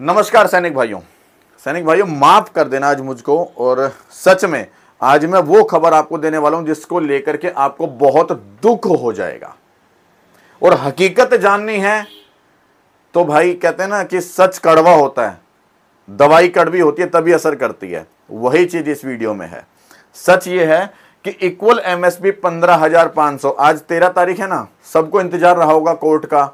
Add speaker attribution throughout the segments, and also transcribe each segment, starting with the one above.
Speaker 1: नमस्कार सैनिक भाइयों सैनिक भाइयों माफ़ कर देना आज मुझको और सच में आज मैं वो खबर आपको देने वाला हूं जिसको लेकर के आपको बहुत दुख हो जाएगा और हकीकत जाननी है तो भाई कहते हैं ना कि सच कड़वा होता है दवाई कड़वी होती है तभी असर करती है वही चीज़ इस वीडियो में है सच ये है कि इक्वल एमएसपी पंद्रह हजार पांच सौ आज तेरह तारीख है ना सबको इंतजार रहा होगा कोर्ट का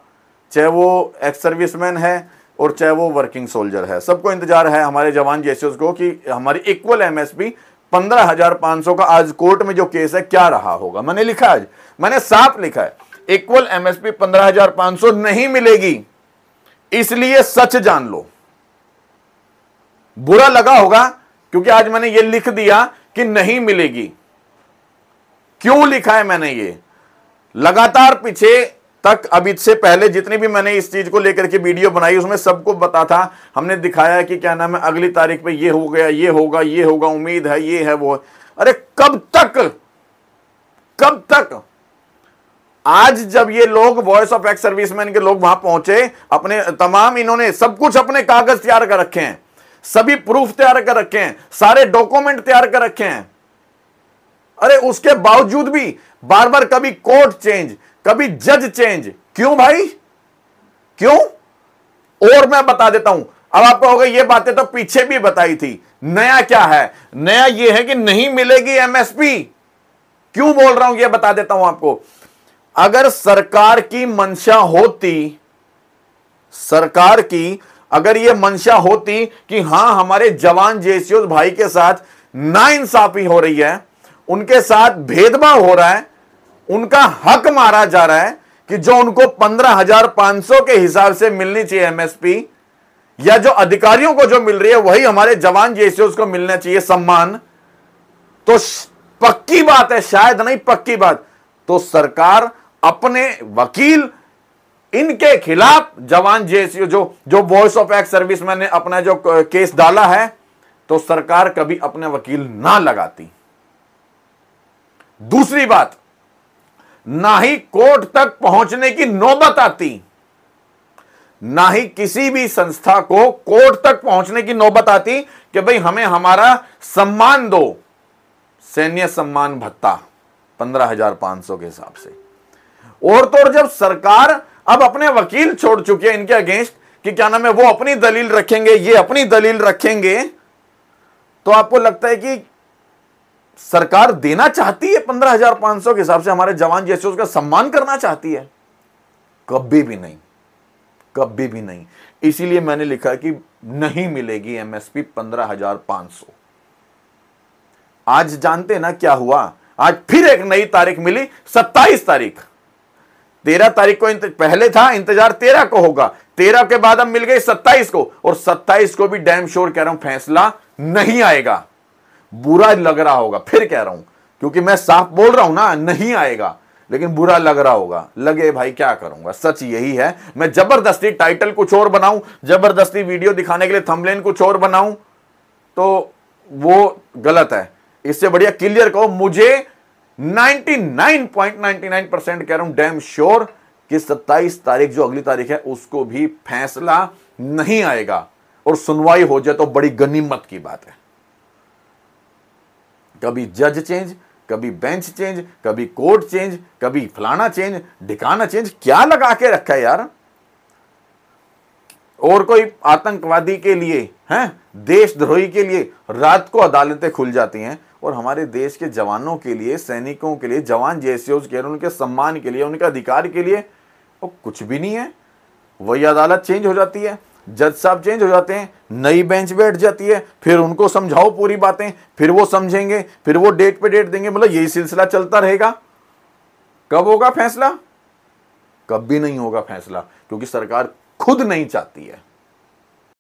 Speaker 1: चाहे वो एक्स सर्विसमैन है और चाहे वो वर्किंग सोल्जर है सबको इंतजार है हमारे जवान जैसे को कि हमारी इक्वल एमएसपी पंद्रह हजार पांच सौ का आज कोर्ट में जो केस है क्या रहा होगा मैंने लिखा आज मैंने साफ लिखा है इक्वल एमएसपी पंद्रह हजार पांच सौ नहीं मिलेगी इसलिए सच जान लो बुरा लगा होगा क्योंकि आज मैंने ये लिख दिया कि नहीं मिलेगी क्यों लिखा है मैंने ये लगातार पीछे तक अब इससे पहले जितनी भी मैंने इस चीज़ को लेकर के वीडियो बनाई उसमें सबको बता था हमने दिखाया कि क्या नाम है अगली तारीख पे ये हो गया ये होगा ये होगा उम्मीद है ये है वो अरे कब तक कब तक आज जब ये लोग वॉइस ऑफ एक्स सर्विसमैन के लोग वहां पहुंचे अपने तमाम इन्होंने सब कुछ अपने कागज तैयार कर रखे हैं सभी प्रूफ तैयार कर रखे हैं सारे डॉक्यूमेंट तैयार कर रखे हैं अरे उसके बावजूद भी बार बार कभी कोर्ट चेंज कभी जज चेंज क्यों भाई क्यों और मैं बता देता हूं अब आप कहोगे ये बातें तो पीछे भी बताई थी नया क्या है नया यह है कि नहीं मिलेगी एमएसपी क्यों बोल रहा हूं ये बता देता हूं आपको अगर सरकार की मंशा होती सरकार की अगर यह मंशा होती कि हां हमारे जवान जेसीओ भाई के साथ ना इंसाफी हो रही है उनके साथ भेदभाव हो रहा है उनका हक मारा जा रहा है कि जो उनको पंद्रह हजार पांच सौ के हिसाब से मिलनी चाहिए एमएसपी या जो अधिकारियों को जो मिल रही है वही हमारे जवान जैसे उसको मिलना चाहिए सम्मान तो पक्की बात है शायद नहीं पक्की बात तो सरकार अपने वकील इनके खिलाफ जवान जेएसयू जो जो वॉइस ऑफ एक्ट सर्विस मैंने अपना जो केस डाला है तो सरकार कभी अपने वकील ना लगाती दूसरी बात ना ही कोर्ट तक पहुंचने की नौबत आती ना ही किसी भी संस्था को कोर्ट तक पहुंचने की नौबत आती कि भाई हमें हमारा सम्मान दो सैन्य सम्मान भत्ता पंद्रह हजार पांच सौ के हिसाब से और तो और जब सरकार अब अपने वकील छोड़ चुके हैं इनके अगेंस्ट कि क्या नाम है वो अपनी दलील रखेंगे ये अपनी दलील रखेंगे तो आपको लगता है कि सरकार देना चाहती है पंद्रह हजार पांच सौ के हिसाब से हमारे जवान जैसे उसका सम्मान करना चाहती है कभी भी नहीं कभी भी नहीं इसीलिए मैंने लिखा कि नहीं मिलेगी एमएसपी पंद्रह हजार पांच सौ आज जानते ना क्या हुआ आज फिर एक नई तारीख मिली सत्ताईस तारीख तेरह तारीख को पहले था इंतजार तेरह को होगा तेरह के बाद अब मिल गई सत्ताईस को और सत्ताईस को भी डैम शोर कह रहा हूं फैसला नहीं आएगा बुरा लग रहा होगा फिर कह रहा हूं क्योंकि मैं साफ बोल रहा हूं ना नहीं आएगा लेकिन बुरा लग रहा होगा लगे भाई क्या करूंगा सच यही है मैं जबरदस्ती टाइटल कुछ और बनाऊं जबरदस्ती वीडियो दिखाने के लिए थमलेन कुछ और बनाऊं तो वो गलत है इससे बढ़िया क्लियर कहो मुझे 99.99 परसेंट कह रहा हूं डैम श्योर कि 27 तारीख जो अगली तारीख है उसको भी फैसला नहीं आएगा और सुनवाई हो जाए तो बड़ी गनीमत की बात है कभी जज चेंज कभी बेंच चेंज कभी कोर्ट चेंज कभी फलाना चेंज ढिकाना चेंज क्या लगा के रखा है यार और कोई आतंकवादी के लिए हैं देशद्रोही के लिए रात को अदालतें खुल जाती हैं और हमारे देश के जवानों के लिए सैनिकों के लिए जवान जैसे के उनके सम्मान के लिए उनके अधिकार के लिए और कुछ भी नहीं है वही अदालत चेंज हो जाती है जज साहब चेंज हो जाते हैं नई बेंच बैठ जाती है फिर उनको समझाओ पूरी बातें फिर वो समझेंगे फिर वो डेट पे डेट देंगे मतलब यही सिलसिला चलता रहेगा कब होगा फैसला कब भी नहीं होगा फैसला क्योंकि सरकार खुद नहीं चाहती है